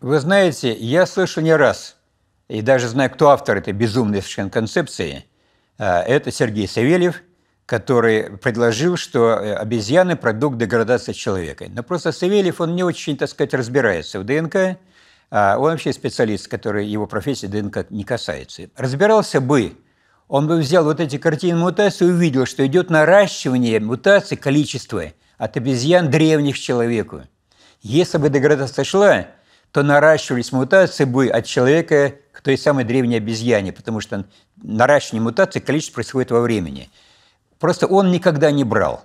Вы знаете, я слышу не раз, и даже знаю, кто автор этой безумной совершенно концепции. А, это Сергей Савельев, который предложил, что э, обезьяны – продукт деградации человека. Но просто Савельев, он не очень, так сказать, разбирается в ДНК. А он вообще специалист, который его профессии ДНК не касается. Разбирался бы, он бы взял вот эти картины мутации и увидел, что идет наращивание мутаций количества от обезьян древних к человеку. Если бы деградация шла, то наращивались мутации бы от человека к той самой древней обезьяне, потому что наращивание мутаций, количество происходит во времени. Просто он никогда не брал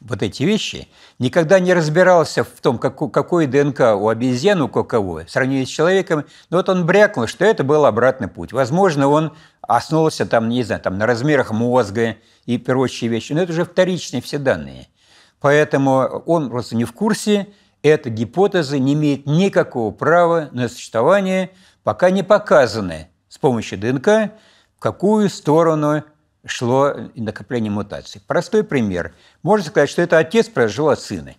вот эти вещи, никогда не разбирался в том, как, какой ДНК у обезьян, у кого, в сравнении с человеком. Но вот он брякнул, что это был обратный путь. Возможно, он основался там, не знаю, там на размерах мозга и прочие вещи. Но это уже вторичные все данные. Поэтому он просто не в курсе – эта гипотеза не имеет никакого права на существование, пока не показаны с помощью ДНК, в какую сторону шло накопление мутаций. Простой пример. Можно сказать, что это отец произошел от сына.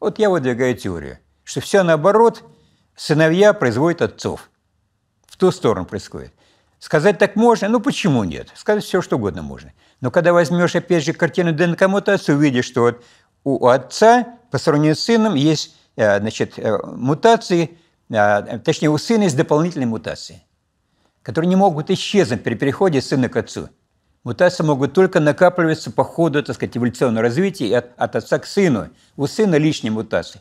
Вот я выдвигаю теорию, что все наоборот, сыновья производят отцов. В ту сторону происходит. Сказать так можно, ну почему нет? Сказать все, что угодно можно. Но когда возьмешь, опять же, картину ДНК-мутации, увидишь, что вот у отца по сравнению с сыном есть э, значит, э, мутации, э, точнее, у сына есть дополнительные мутации, которые не могут исчезнуть при переходе сына к отцу. Мутации могут только накапливаться по ходу, так сказать, эволюционного развития от, от отца к сыну. У сына лишние мутации,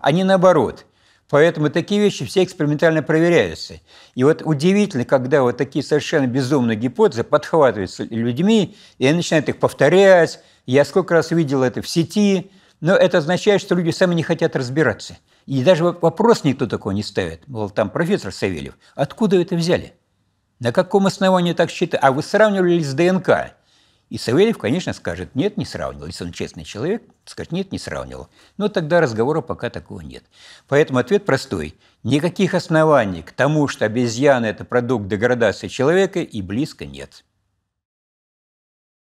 а не наоборот. Поэтому такие вещи все экспериментально проверяются. И вот удивительно, когда вот такие совершенно безумные гипотезы подхватываются людьми, и они начинают их повторять. Я сколько раз видел это в сети, но это означает, что люди сами не хотят разбираться. И даже вопрос никто такого не ставит. Мол, там профессор Савельев, откуда это взяли? На каком основании так считают? А вы сравнивали с ДНК? И Савельев, конечно, скажет, нет, не сравнивал. Если он честный человек, скажет, нет, не сравнивал. Но тогда разговора пока такого нет. Поэтому ответ простой. Никаких оснований к тому, что обезьяны это продукт деградации человека, и близко нет.